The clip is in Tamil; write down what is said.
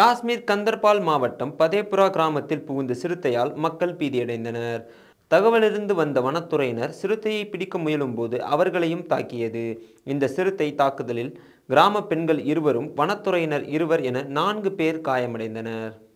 காஷ்மீர் கந்தர்பால் மாவட்டம் பதேபுரா கிராமத்தில் புகுந்த சிறுத்தையால் மக்கள் பீதியடைந்தனர் தகவலிருந்து வந்த வனத்துறையினர் சிறுத்தையை பிடிக்க முயலும்போது அவர்களையும் தாக்கியது இந்த சிறுத்தை தாக்குதலில் கிராம பெண்கள் இருவரும் வனத்துறையினர் இருவர் என நான்கு பேர் காயமடைந்தனர்